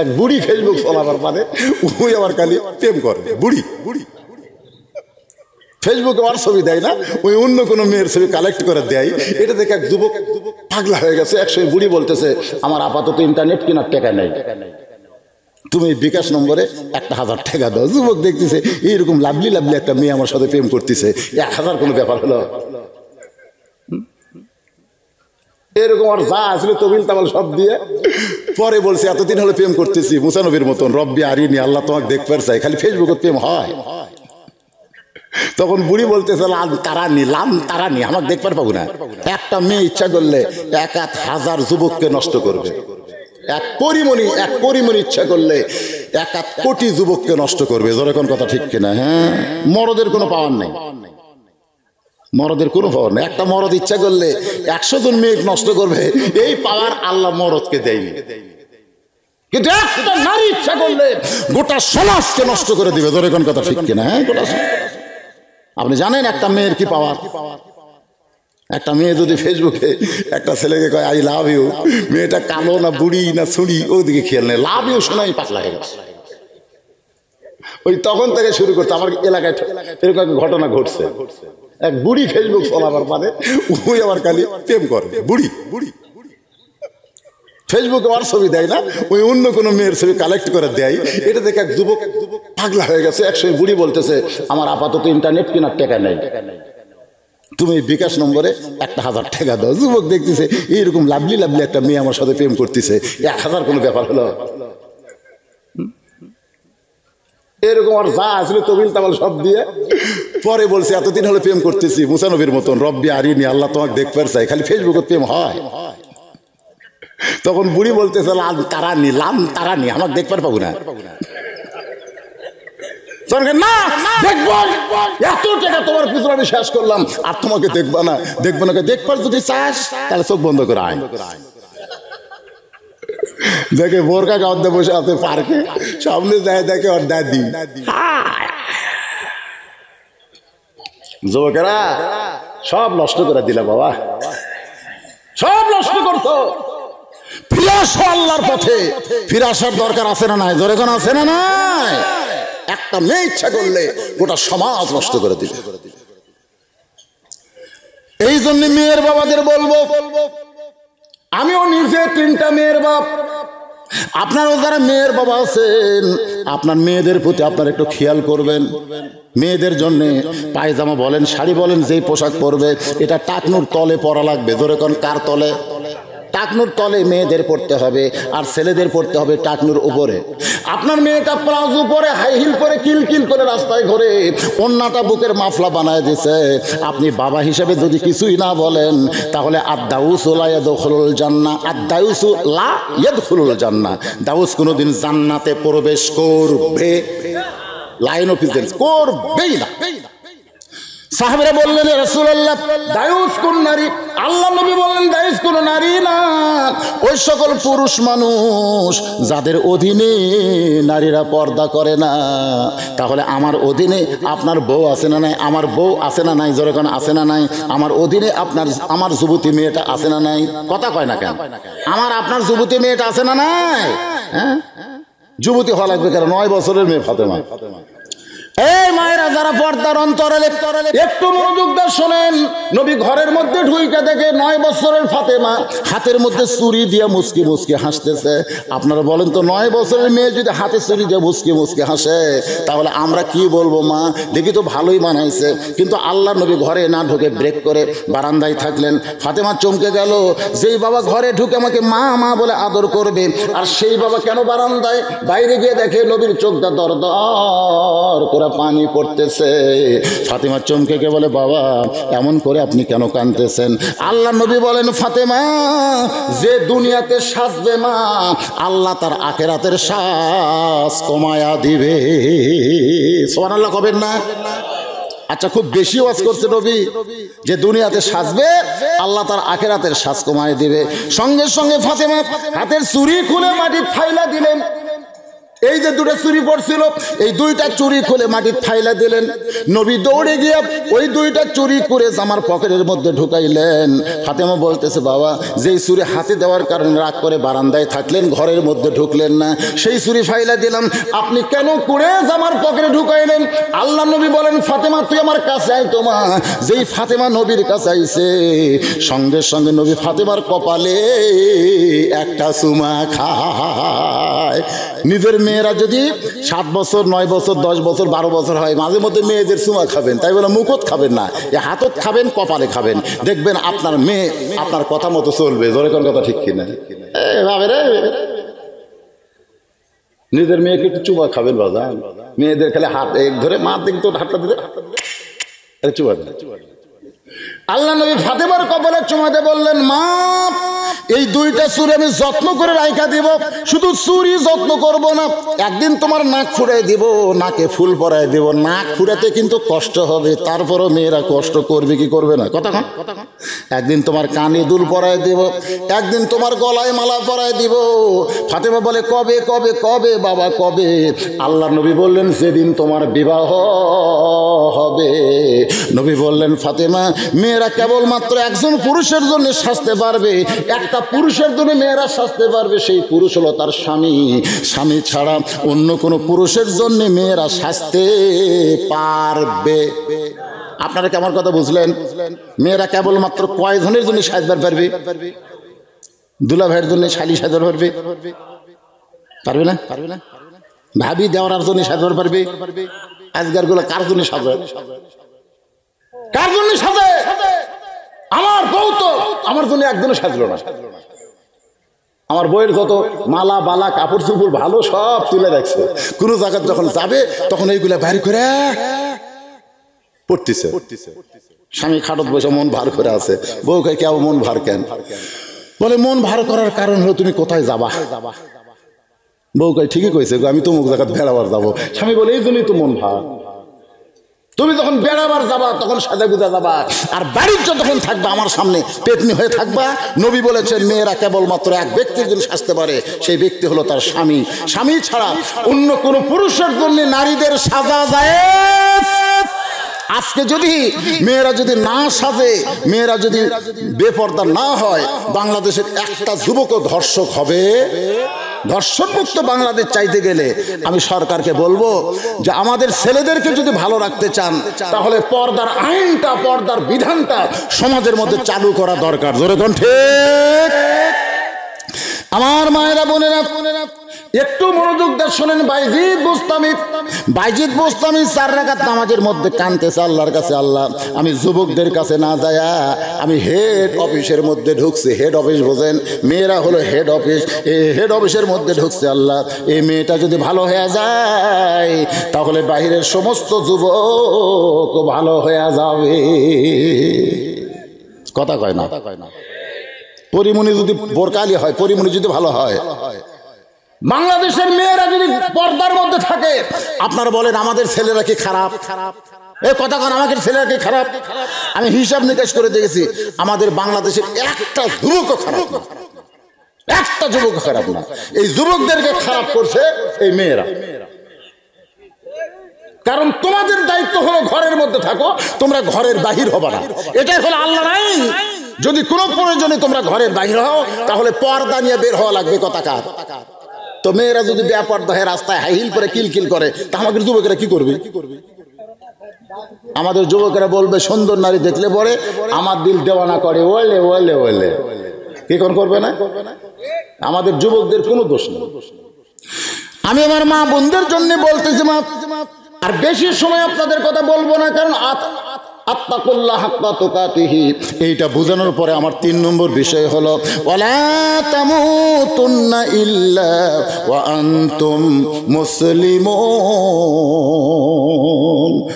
এক বুড়ি ফেসবুক চলাবার মানে ওই আবার খালি প্রেম করে বুড়ি বুড়ি ফেসবুকে আমার ছবি দেয় না ওই অন্য কোনো মেয়ের ছবি কালেক্ট করে দেয় এটা দেখে এক যুবক পাগলা হয়ে গেছে একসঙ্গে বুড়ি বলতেছে আমার আপাতত ইন্টারনেট কেনার টাকা নেই তুমি বিকাশ নম্বরে একটা হাজার টাকা দাও যুবক দেখতেছে এইরকম লাভলি লাভলি একটা মেয়ে আমার সাথে প্রেম করতেছে এক হাজার কোনো ব্যাপার হলো এরকম আর যা আসলে তবিল তামাল সব দিয়ে পরে বলছে এতদিন হলে প্রেম করতেছি মুসানবির মতন রব্বি আরিনি আল্লাহ তোমাকে দেখবার চাই খালি ফেসবুকে প্রেম হয় তখন বুড়ি বলতেছে লাল তারানি লাল তারানি আমার দেখবার পাবো না একটা মেয়ে ইচ্ছা করলে এক এক হাজার যুবককে নষ্ট করবে এক পরিমণি এক পরিমণি ইচ্ছা করলে এক এক কোটি যুবককে নষ্ট করবে যেরকম কথা ঠিক কিনা হ্যাঁ মরদের কোনো পাওয়ার নেই মরদের কোনো পাওয়ার নেই একটা মরদ ইচ্ছা করলে একশো জন মেয়ে নষ্ট করবে এই পাওয়ার আল্লাহ মরদকে দেয়নি কিন্তু একটা নারী ইচ্ছা করলে গোটা সমাজকে নষ্ট করে দিবে ধরে কোন কথা ঠিক কিনা হ্যাঁ গোটা আপনি জানেন একটা মেয়ের কি পাওয়ার একটা মেয়ে যদি ফেসবুকে একটা ছেলেকে কয় আই লাভ ইউ মেয়েটা কালো না বুড়ি না ছুড়ি ওইদিকে খেয়াল নেই লাভ ইউ শোনাই পাতলা হয়ে গেছে ওই তখন থেকে শুরু করছে আমার এলাকায় এরকম ঘটনা ঘটছে এক বুড়ি ফেসবুক চলাবার পারে মানে ওই আবার খালি প্রেম করে বুড়ি বুড়ি ফেসবুকে আমার ছবি দেয় না ওই অন্য কোনো মেয়ের ছবি কালেক্ট করে দেয় এটা দেখে এক যুবক এক যুবক পাগলা হয়ে গেছে একসঙ্গে বুড়ি বলতেছে আমার আপাতত ইন্টারনেট কেনার টেকা নেই তুমি বিকাশ নম্বরে একটা হাজার টাকা দাও যুবক দেখতেছে এইরকম লাভলি লাভলি একটা মেয়ে আমার সাথে প্রেম করতেছে এক হাজার কোনো ব্যাপার হলো এরকম আর যা আসলে তবিল তামাল সব দিয়ে পরে বলছে এতদিন হলে প্রেম করতেছি মুসানবির মতন রব্বি আরিনি আল্লাহ তোমাকে দেখতে চাই খালি ফেসবুকে প্রেম হয় তখন বুড়ি বলতেছে লাল তারানি লাল তারানি আমাকে দেখবার পাবো না না শেষ করলাম আর তোমাকে দেখবা না দেখবো না দেখবার যদি চাস তাহলে চোখ বন্ধ করে আয় দেখে বোরকা গাওয়াতে বসে আছে পার্কে সামনে যায় দেখে ওর দাদি যুবকেরা সব নষ্ট করে দিলে বাবা সব নষ্ট করতো ফিরাসো আল্লাহর পথে ফিরাসার দরকার আছে না নাই জোরে কোন আছে না নাই একটা মেয়ে ইচ্ছা করলে গোটা সমাজ নষ্ট করে দিলে এই জন্য মেয়ের বাবাদের বলবো বলবো আমিও নিজে তিনটা মেয়ের বাপ আপনারও যারা মেয়ের বাবা আছেন আপনার মেয়েদের প্রতি আপনার একটু খেয়াল করবেন মেয়েদের জন্য পায়জামা বলেন শাড়ি বলেন যেই পোশাক পরবে এটা টাকনুর তলে পরা লাগবে ধরে কার তলে টাকনুর তলে মেয়েদের পড়তে হবে আর ছেলেদের পড়তে হবে টাকনুর উপরে আপনার মেয়েটা প্লাজো পরে হাই হিল পরে কিল কিল করে রাস্তায় ঘরে অন্যটা বুকের মাফলা বানায় দিছে আপনি বাবা হিসেবে যদি কিছুই না বলেন তাহলে আর দাউসু লাদুল জান্না আর দাউসু লা জান্না দাউস কোনোদিন জান্নাতে প্রবেশ করবে লাইন অফিসের ইজেন্স করবেই না সাহেবরা বললেন রসুল্লাহ দায়ুস কোন নারী আল্লাহ নবী বললেন দায়ুস কোন নারী না ওই সকল পুরুষ মানুষ যাদের অধীনে নারীরা পর্দা করে না তাহলে আমার অধীনে আপনার বউ আছে না নাই আমার বউ আছে না নাই যেরকম আছে না নাই আমার অধীনে আপনার আমার যুবতী মেয়েটা আছে না নাই কথা কয় না কেন আমার আপনার যুবতী মেয়েটা আছে না নাই হ্যাঁ যুবতী হওয়া লাগবে কেন নয় বছরের মেয়ে ফাতেমা ফাতেমা এই মায়েরা যারা পর্দার অন্তরে একটু মনোযোগ শোনেন নবী ঘরের মধ্যে ঢুইকা দেখে নয় বছরের ফাতেমা হাতের মধ্যে চুরি দিয়ে মুসকি মুসকি হাসতেছে আপনারা বলেন তো নয় বছরের মেয়ে যদি হাতে চুরি দিয়ে মুসকি মুসকি হাসে তাহলে আমরা কি বলবো মা দেখি তো ভালোই বানাইছে কিন্তু আল্লাহ নবী ঘরে না ঢুকে ব্রেক করে বারান্দায় থাকলেন ফাতেমা চমকে গেল যেই বাবা ঘরে ঢুকে আমাকে মা মা বলে আদর করবে আর সেই বাবা কেন বারান্দায় বাইরে গিয়ে দেখে নবীর চোখটা দর দর করে পানি পড়তেছে ফাতেমা চমকে কে বলে বাবা এমন করে আপনি কেন কাঁদতেছেন আল্লাহ নবী বলেন ফাতেমা যে দুনিয়াতে সাজবে মা আল্লাহ তার আখেরাতের শ্বাস কমায়া দিবে সোমান আল্লাহ কবেন না আচ্ছা খুব বেশি ওয়াজ করছে রবি যে দুনিয়াতে সাজবে আল্লাহ তার আখেরাতের শ্বাস কমায় দিবে সঙ্গে সঙ্গে ফাতেমা হাতের চুরি খুলে মাটির ফাইলা দিলেন এই যে দুটো চুরি পড়ছিল এই দুইটা চুরি খুলে মাটির ঠাইলা দিলেন নবী দৌড়ে গিয়ে ওই দুইটা চুরি করে জামার পকেটের মধ্যে ঢুকাইলেন ফাতেমা বলতেছে বাবা যেই চুরি হাতে দেওয়ার কারণে রাগ করে বারান্দায় থাকলেন ঘরের মধ্যে ঢুকলেন না সেই চুরি ফাইলা দিলাম আপনি কেন করে জামার পকেটে ঢুকাইলেন আল্লাহ নবী বলেন ফাতেমা তুই আমার কাছে আয় তোমা যেই ফাতেমা নবীর কাছে আইছে সঙ্গে সঙ্গে নবী ফাতেমার কপালে একটা সুমা খায় নিজের মেয়েরা যদি সাত বছর নয় বছর দশ বছর বারো বছর হয় মাঝে মধ্যে মেয়েদের চুমা খাবেন তাই বলে মুখত খাবেন না হাতত খাবেন কপালে খাবেন দেখবেন আপনার মেয়ে আপনার কথা মতো চলবে জোরে কোন কথা ঠিক কিনা এভাবে নিজের মেয়েকে একটু চুমা খাবেন বাজান মেয়েদের খালি হাত এক ধরে মা দেখতো হাতটা দিলে চুমা চুমা আল্লাহ নবী ফাতেমার কবলের চুমাতে বললেন মা এই দুইটা সুর আমি যত্ন করে রাইখা দিব শুধু সুরই যত্ন করব না একদিন তোমার নাক ফুরাই দিব নাকে ফুল পরাই দিব নাক ফুরাতে কিন্তু কষ্ট হবে তারপরও মেয়েরা কষ্ট করবে কি করবে না কথা একদিন তোমার কানে দুল পরাই দিব একদিন তোমার গলায় মালা পরাই দিব ফাতেমা বলে কবে কবে কবে বাবা কবে আল্লাহ নবী বললেন সেদিন তোমার বিবাহ হবে নবী বললেন ফাতেমা মেয়েরা কেবলমাত্র একজন পুরুষের জন্য সাজতে পারবে একটা পুরুষের জন্য মেয়েরা সাজতে পারবে সেই পুরুষ হলো তার স্বামী স্বামী ছাড়া অন্য কোনো পুরুষের জন্য মেয়েরা সাজতে পারবে আপনারা কেমন কথা বুঝলেন মেয়েরা কেবলমাত্র কয়জনের জন্য সাজবার পারবে দুলা ভাইয়ের জন্য শালি সাজার পারবে পারবে না পারবে না ভাবি দেওয়ার জন্য সাজার পারবে গুলো কার জন্য সাজার কার জন্য সাজে আমার বউ তো আমার জন্য একজনও সাজলো না আমার বইয়ের কত মালা বালা কাপড় চুপুর ভালো সব তুলে রাখছে কোনো জায়গা যখন যাবে তখন এইগুলা বাইর করে পড়তেছে স্বামী খাটত বসে মন ভার করে আছে বউ কে কেউ মন ভার কেন বলে মন ভার করার কারণ হলো তুমি কোথায় যাবা বউ কে ঠিকই কইছে আমি তো মুখ জায়গা বেড়াবার যাবো স্বামী বলে এই জন্যই তো মন ভার তুমি যখন বেড়াবার যাবা তখন সাজা গুজা যাবা আর বাড়ির যখন থাকবা আমার সামনে পেতনি হয়ে থাকবা নবী বলেছেন মেয়েরা কেবলমাত্র এক ব্যক্তির জন্য সাজতে পারে সেই ব্যক্তি হলো তার স্বামী স্বামী ছাড়া অন্য কোনো পুরুষের জন্য নারীদের সাজা যায় আজকে যদি মেয়েরা যদি না সাজে মেয়েরা যদি বেপর্দা না হয় বাংলাদেশের একটা যুবক ধর্ষক হবে ধর্ষণমুক্ত বাংলাদেশ চাইতে গেলে আমি সরকারকে বলবো যে আমাদের ছেলেদেরকে যদি ভালো রাখতে চান তাহলে পর্দার আইনটা পর্দার বিধানটা সমাজের মধ্যে চালু করা দরকার ধরে কোন ঠিক আমার মায়েরা বোনেরা বোনেরা একটু মনোযোগ দিয়ে শোনেন বাইজিদ বুস্তামি বাইজিদ বুস্তামি চার রাখাত নামাজের মধ্যে কানতেছে আল্লাহর কাছে আল্লাহ আমি যুবকদের কাছে না যায়া আমি হেড অফিসের মধ্যে ঢুকছি হেড অফিস বোঝেন মেয়েরা হলো হেড অফিস এই হেড অফিসের মধ্যে ঢুকছে আল্লাহ এই মেয়েটা যদি ভালো হয়ে যায় তাহলে বাহিরের সমস্ত যুবক ভালো হয়ে যাবে কথা কয় না পরিমণি যদি বোরকালি হয় পরিমণি যদি ভালো হয় বাংলাদেশের মেয়েরা যদি পর্দার মধ্যে থাকে আপনারা বলেন আমাদের ছেলেরা কি খারাপ খারাপ এ কথা কন আমাদের ছেলেরা কি খারাপ আমি হিসাব নিকাশ করে দেখেছি আমাদের বাংলাদেশের একটা যুবকও খারাপ একটা যুবক খারাপ না এই যুবকদেরকে খারাপ করছে এই মেয়েরা কারণ তোমাদের দায়িত্ব হলো ঘরের মধ্যে থাকো তোমরা ঘরের বাহির হবা না এটাই হলো আল্লাহ আইন যদি কোনো প্রয়োজনে তোমরা ঘরের বাহির হও তাহলে পর্দা নিয়ে বের হওয়া লাগবে কথা কার তো মেয়েরা যদি ব্যাপার দেখে রাস্তায় হাইহিল করে কিলকিল করে তা আমাদের যুবকেরা কি করবে আমাদের যুবকেরা বলবে সুন্দর নারী দেখলে পরে আমার দিল দেওয়ানা করে ওলে ওলে ওলে কি কোন করবে না আমাদের যুবকদের কোনো দোষ নেই আমি আমার মা বোনদের জন্য বলতেছি মা আর বেশি সময় আপনাদের কথা বলবো না কারণ আত্মাকুল্লা হাক্কা তোকাতিহি এইটা বোঝানোর পরে আমার তিন নম্বর বিষয় হলো ওলা তামু তুন্না ইল্লা ওয়া আন্তুম মুসলিমুন